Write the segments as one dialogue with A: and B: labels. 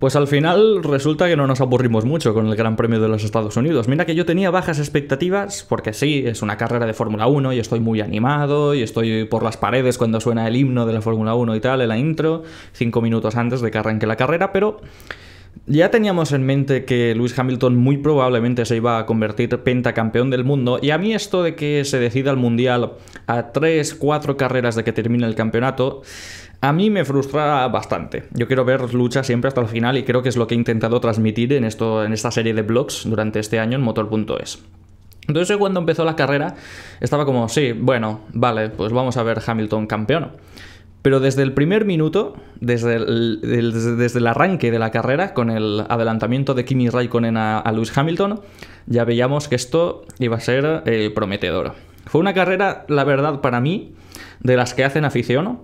A: Pues al final resulta que no nos aburrimos mucho con el Gran Premio de los Estados Unidos. Mira que yo tenía bajas expectativas, porque sí, es una carrera de Fórmula 1 y estoy muy animado y estoy por las paredes cuando suena el himno de la Fórmula 1 y tal, en la intro, cinco minutos antes de que arranque la carrera, pero ya teníamos en mente que Lewis Hamilton muy probablemente se iba a convertir pentacampeón del mundo y a mí esto de que se decida el mundial a tres, cuatro carreras de que termine el campeonato a mí me frustra bastante. Yo quiero ver lucha siempre hasta el final y creo que es lo que he intentado transmitir en, esto, en esta serie de blogs durante este año en motor.es. Entonces cuando empezó la carrera estaba como, sí, bueno, vale, pues vamos a ver Hamilton campeón. Pero desde el primer minuto, desde el, desde el, arranque de la carrera, con el adelantamiento de Kimi Raikkonen a, Lewis Hamilton, ya veíamos que esto iba a ser eh, prometedor. Fue una carrera, la verdad, para mí, de las que hacen afición,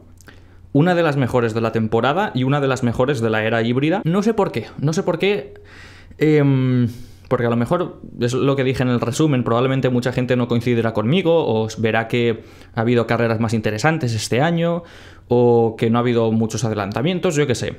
A: una de las mejores de la temporada y una de las mejores de la era híbrida. No sé por qué, no sé por qué... Em, porque a lo mejor es lo que dije en el resumen, probablemente mucha gente no coincidirá conmigo o verá que ha habido carreras más interesantes este año o que no ha habido muchos adelantamientos, yo qué sé.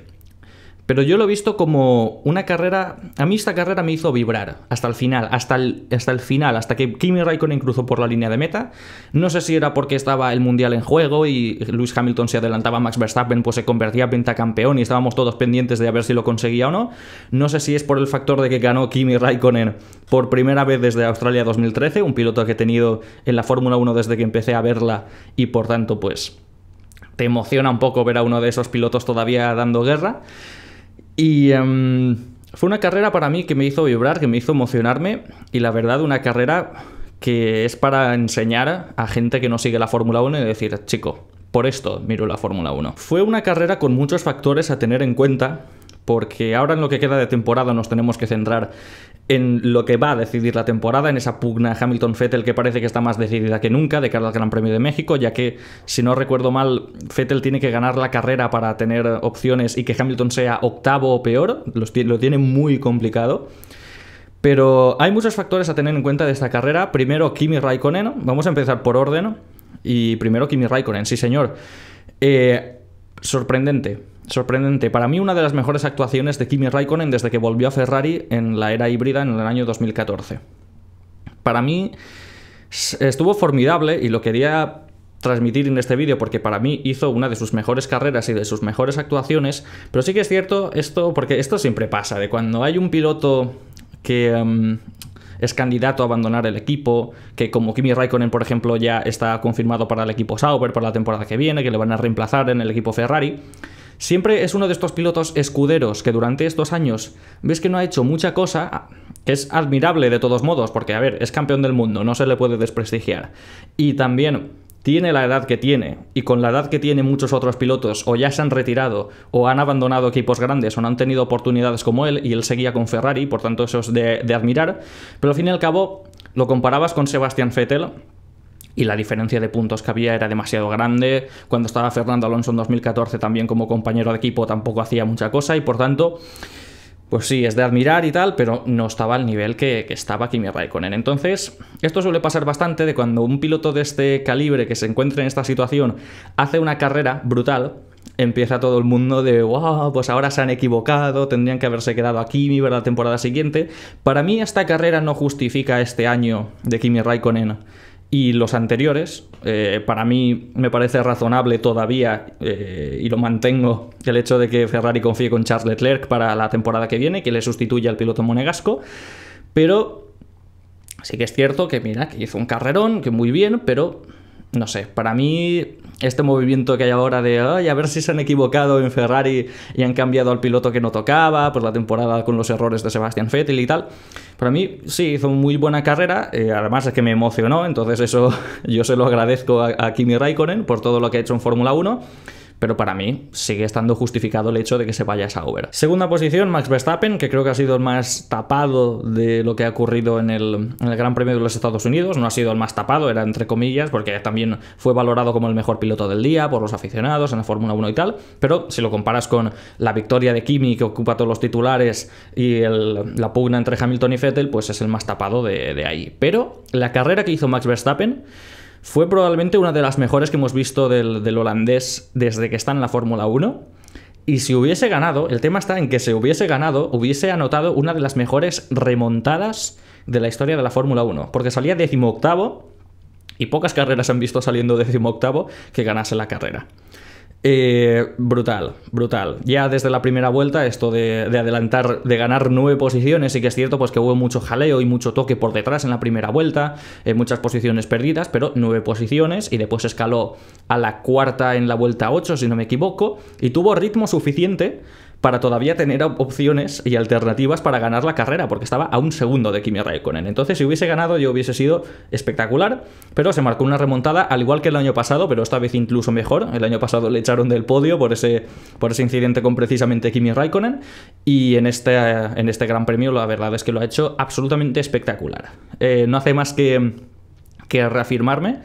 A: Pero yo lo he visto como una carrera. A mí esta carrera me hizo vibrar hasta el final, hasta el, hasta el final, hasta que Kimi Raikkonen cruzó por la línea de meta. No sé si era porque estaba el mundial en juego y Lewis Hamilton se adelantaba a Max Verstappen, pues se convertía en campeón y estábamos todos pendientes de a ver si lo conseguía o no. No sé si es por el factor de que ganó Kimi Raikkonen por primera vez desde Australia 2013, un piloto que he tenido en la Fórmula 1 desde que empecé a verla y por tanto, pues. Te emociona un poco ver a uno de esos pilotos todavía dando guerra. Y em, fue una carrera para mí que me hizo vibrar, que me hizo emocionarme y la verdad una carrera que es para enseñar a gente que no sigue la Fórmula 1 y decir, chico, por esto miro la Fórmula 1. Fue una carrera con muchos factores a tener en cuenta porque ahora en lo que queda de temporada nos tenemos que centrar en lo que va a decidir la temporada, en esa pugna Hamilton-Fettel que parece que está más decidida que nunca de cara al Gran Premio de México, ya que, si no recuerdo mal, Fettel tiene que ganar la carrera para tener opciones y que Hamilton sea octavo o peor, lo tiene muy complicado. Pero hay muchos factores a tener en cuenta de esta carrera. Primero, Kimi Raikkonen, vamos a empezar por orden. Y primero, Kimi Raikkonen, sí señor. Eh, sorprendente, sorprendente. Para mí, una de las mejores actuaciones de Kimi Raikkonen desde que volvió a Ferrari en la era híbrida en el año 2014. Para mí, estuvo formidable y lo quería transmitir en este vídeo porque para mí hizo una de sus mejores carreras y de sus mejores actuaciones, pero sí que es cierto esto, porque esto siempre pasa, de cuando hay un piloto que em, es candidato a abandonar el equipo, que como Kimi Raikkonen, por ejemplo, ya está confirmado para el equipo Sauber para la temporada que viene, que le van a reemplazar en el equipo Ferrari, Siempre es uno de estos pilotos escuderos que durante estos años ves que no ha hecho mucha cosa, es admirable de todos modos, porque a ver, es campeón del mundo, no se le puede desprestigiar. Y también tiene la edad que tiene, y con la edad que tiene muchos otros pilotos, o ya se han retirado, o han abandonado equipos grandes, o no han tenido oportunidades como él, y él seguía con Ferrari, por tanto eso es de, de admirar, pero al fin y al cabo lo comparabas con Sebastián Vettel, y la diferencia de puntos que había era demasiado grande. Cuando estaba Fernando Alonso en 2014 también como compañero de equipo tampoco hacía mucha cosa y por tanto... Pues sí, es de admirar y tal, pero no estaba al nivel que, estaba Kimi Raikkonen. Entonces, esto suele pasar bastante de cuando un piloto de este calibre que se encuentra en esta situación hace una carrera brutal, empieza todo el mundo de, wow, pues ahora se han equivocado, tendrían que haberse quedado aquí Kimi verdad la temporada siguiente. Para mí esta carrera no justifica este año de Kimi Raikkonen y los anteriores, eh, para mí me parece razonable todavía, eh, y lo mantengo, el hecho de que Ferrari confíe con Charles Leclerc para la temporada que viene, que le sustituya al piloto monegasco, pero sí que es cierto que, mira, que hizo un carrerón, que muy bien, pero no sé, para mí este movimiento que hay ahora de, ay, a ver si se han equivocado en Ferrari y han cambiado al piloto que no tocaba, por la temporada con los errores de Sebastian Vettel y tal, para mí sí, hizo muy buena carrera, eh, además es que me emocionó, entonces eso yo se lo agradezco a, a Kimi Raikkonen por todo lo que ha hecho en Fórmula 1 pero para mí sigue estando justificado el hecho de que se vaya a Sauber. Segunda posición, Max Verstappen, que creo que ha sido el más tapado de lo que ha ocurrido en el, en el Gran Premio de los Estados Unidos. No ha sido el más tapado, era entre comillas, porque también fue valorado como el mejor piloto del día por los aficionados en la Fórmula 1 y tal, pero si lo comparas con la victoria de Kimi, que ocupa todos los titulares, y la pugna entre Hamilton y Vettel, pues es el más tapado de ahí. Pero la carrera que hizo Max Verstappen fue probablemente una de las mejores que hemos visto del, holandés desde que está en la Fórmula 1. Y si hubiese ganado, el tema está en que si hubiese ganado, hubiese anotado una de las mejores remontadas de la historia de la Fórmula 1. Porque salía decimoctavo y pocas carreras han visto saliendo decimoctavo que ganase la carrera. Eh, brutal, brutal. Ya desde la primera vuelta, esto de, adelantar, de ganar nueve posiciones, sí que es cierto, pues que hubo mucho jaleo y mucho toque por detrás en la primera vuelta, eh, muchas posiciones perdidas, pero nueve posiciones, y después escaló a la cuarta en la vuelta 8, si no me equivoco, y tuvo ritmo suficiente para todavía tener opciones y alternativas para ganar la carrera, porque estaba a un segundo de Kimi Raikkonen. Entonces, si hubiese ganado, yo hubiese sido espectacular, pero se marcó una remontada, al igual que el año pasado, pero esta vez incluso mejor. El año pasado le echaron del podio por ese, por ese incidente con precisamente Kimi Raikkonen, y en este, en este Gran Premio la verdad es que lo ha hecho absolutamente espectacular. Eh, no hace más que, que reafirmarme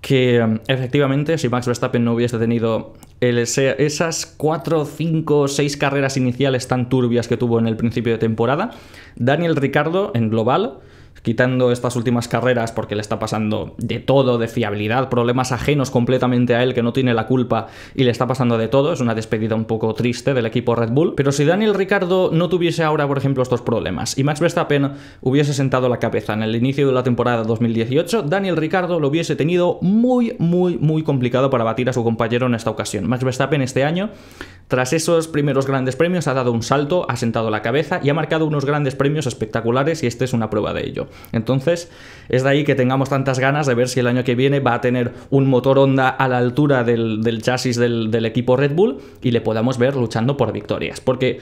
A: que efectivamente si Max Verstappen no hubiese tenido esas 4, 5, 6 carreras iniciales tan turbias que tuvo en el principio de temporada, Daniel Ricardo en global quitando estas últimas carreras porque le está pasando de todo, de fiabilidad, problemas ajenos completamente a él que no tiene la culpa y le está pasando de todo, es una despedida un poco triste del equipo Red Bull, pero si Daniel Ricardo no tuviese ahora, por ejemplo, estos problemas y Max Verstappen hubiese sentado la cabeza en el inicio de la temporada 2018, Daniel Ricardo lo hubiese tenido muy, muy, muy complicado para batir a su compañero en esta ocasión. Max Verstappen este año tras esos primeros grandes premios ha dado un salto, ha sentado la cabeza y ha marcado unos grandes premios espectaculares y esta es una prueba de ello. Entonces, es de ahí que tengamos tantas ganas de ver si el año que viene va a tener un motor Honda a la altura del, chasis del, equipo Red Bull y le podamos ver luchando por victorias. Porque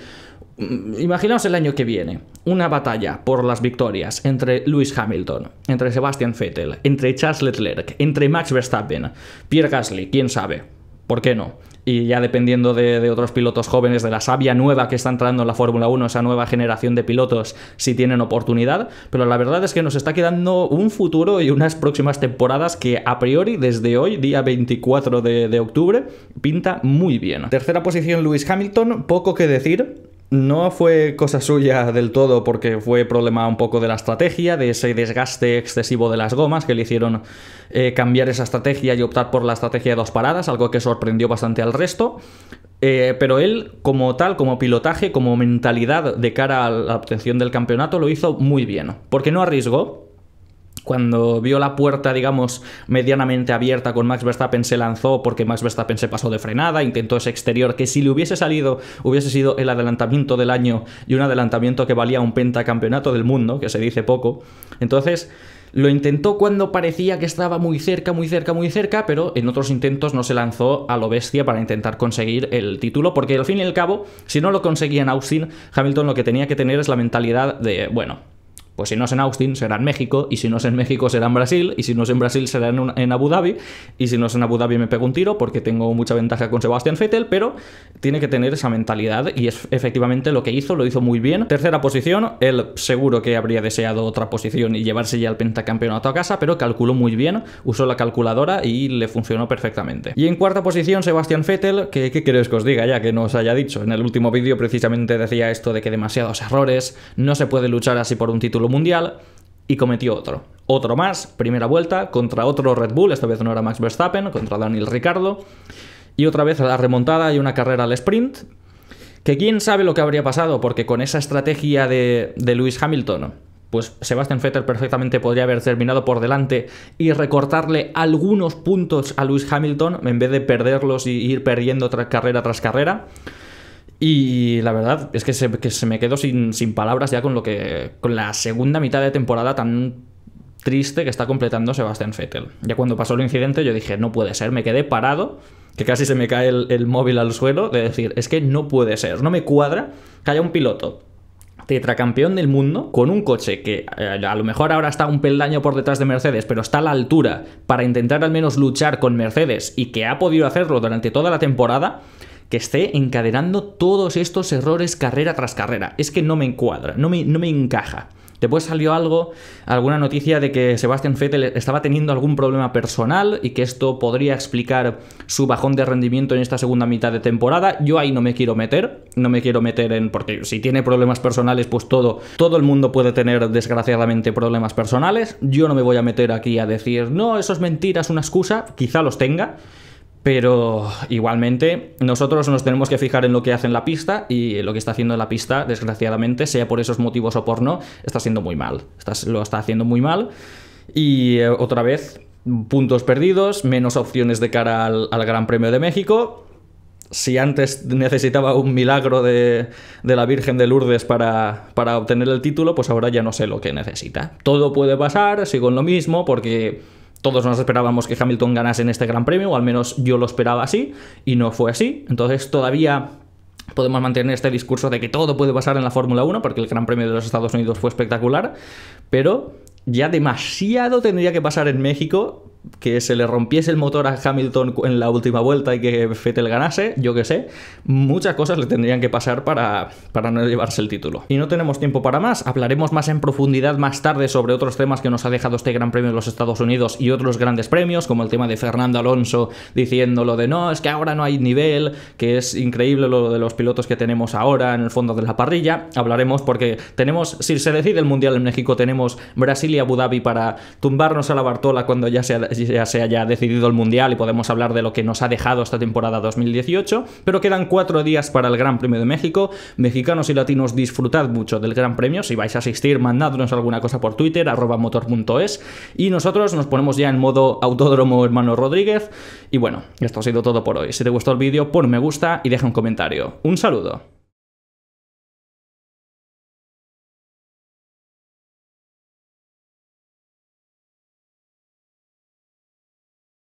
A: mm, Imaginaos el año que viene, una batalla por las victorias entre Lewis Hamilton, entre Sebastian Vettel, entre Charles Leclerc, entre Max Verstappen, Pierre Gasly, quién sabe, ¿por qué no? y ya dependiendo de, otros pilotos jóvenes, de la sabia nueva que está entrando en la Fórmula 1, esa nueva generación de pilotos, si tienen oportunidad. Pero la verdad es que nos está quedando un futuro y unas próximas temporadas que a priori, desde hoy, día 24 de, octubre, pinta muy bien. Tercera posición, Lewis Hamilton, poco que decir. No fue cosa suya del todo porque fue problema un poco de la estrategia, de ese desgaste excesivo de las gomas que le hicieron eh, cambiar esa estrategia y optar por la estrategia de dos paradas, algo que sorprendió bastante al resto. Eh, pero él, como tal, como pilotaje, como mentalidad de cara a la obtención del campeonato, lo hizo muy bien. Porque no arriesgó, cuando vio la puerta, digamos, medianamente abierta con Max Verstappen, se lanzó porque Max Verstappen se pasó de frenada, intentó ese exterior que si le hubiese salido hubiese sido el adelantamiento del año y un adelantamiento que valía un pentacampeonato del mundo, que se dice poco. Entonces, lo intentó cuando parecía que estaba muy cerca, muy cerca, muy cerca, pero en otros intentos no se lanzó a lo bestia para intentar conseguir el título, porque al fin y al cabo, si no lo conseguía en Austin, Hamilton lo que tenía que tener es la mentalidad de, bueno, pues si no es en Austin, será en México, y si no es en México, será en Brasil, y si no es en Brasil, será en, Abu Dhabi, y si no es en Abu Dhabi, me pego un tiro porque tengo mucha ventaja con Sebastian Vettel, pero tiene que tener esa mentalidad, y es efectivamente lo que hizo, lo hizo muy bien. Tercera posición, él seguro que habría deseado otra posición y llevarse ya el pentacampeonato a casa, pero calculó muy bien, usó la calculadora y le funcionó perfectamente. Y en cuarta posición, Sebastian Vettel, que qué queréis que os diga ya que nos os haya dicho? En el último vídeo precisamente decía esto de que demasiados errores, no se puede luchar así por un título mundial y cometió otro. Otro más, primera vuelta, contra otro Red Bull, esta vez no era Max Verstappen, contra Daniel Ricardo. Y otra vez la remontada y una carrera al sprint. Que quién sabe lo que habría pasado, porque con esa estrategia de, de Lewis Hamilton, pues Sebastian Vettel perfectamente podría haber terminado por delante y recortarle algunos puntos a Lewis Hamilton en vez de perderlos y ir perdiendo carrera tras carrera. Y la verdad es que se, me quedo sin, palabras ya con lo que. con la segunda mitad de temporada tan triste que está completando Sebastián Vettel. Ya cuando pasó el incidente, yo dije, no puede ser, me quedé parado, que casi se me cae el, móvil al suelo, de decir, es que no puede ser, no me cuadra que haya un piloto tetracampeón del mundo con un coche que eh, a lo mejor ahora está un peldaño por detrás de Mercedes, pero está a la altura para intentar al menos luchar con Mercedes y que ha podido hacerlo durante toda la temporada, que esté encadenando todos estos errores carrera tras carrera. Es que no me encuadra, no me, no me encaja. Después salió algo, alguna noticia de que Sebastian Vettel estaba teniendo algún problema personal y que esto podría explicar su bajón de rendimiento en esta segunda mitad de temporada. Yo ahí no me quiero meter, no me quiero meter en porque si tiene problemas personales, pues todo todo el mundo puede tener desgraciadamente problemas personales. Yo no me voy a meter aquí a decir, "No, eso es mentira, es una excusa." Quizá los tenga pero igualmente nosotros nos tenemos que fijar en lo que hace en la pista y lo que está haciendo en la pista, desgraciadamente, sea por esos motivos o por no, está haciendo muy mal. lo está haciendo muy mal. Y eh, otra vez, puntos perdidos, menos opciones de cara al, Gran Premio de México si antes necesitaba un milagro de, la Virgen de Lourdes para, para, obtener el título, pues ahora ya no sé lo que necesita. Todo puede pasar, sigo en lo mismo, porque todos nos esperábamos que Hamilton ganase en este Gran Premio, o al menos yo lo esperaba así, y no fue así. Entonces todavía podemos mantener este discurso de que todo puede pasar en la Fórmula 1, porque el Gran Premio de los Estados Unidos fue espectacular, pero ya demasiado tendría que pasar en México que se le rompiese el motor a Hamilton en la última vuelta y que Fettel ganase, yo que sé, muchas cosas le tendrían que pasar para, para no llevarse el título. Y no tenemos tiempo para más, hablaremos más en profundidad más tarde sobre otros temas que nos ha dejado este Gran Premio de los Estados Unidos y otros grandes premios, como el tema de Fernando Alonso diciendo lo de no, es que ahora no hay nivel, que es increíble lo de los pilotos que tenemos ahora en el fondo de la parrilla. Hablaremos porque tenemos, si se decide el Mundial en México, tenemos Brasil y Abu Dhabi para tumbarnos a la Bartola cuando ya sea ya se haya decidido el Mundial y podemos hablar de lo que nos ha dejado esta temporada 2018, pero quedan cuatro días para el Gran Premio de México. Mexicanos y latinos, disfrutad mucho del Gran Premio. Si vais a asistir, mandadnos alguna cosa por Twitter, arroba motor.es. Y nosotros nos ponemos ya en modo autódromo hermano Rodríguez. Y bueno, esto ha sido todo por hoy. Si te gustó el vídeo, pon me gusta y deja un comentario. Un saludo.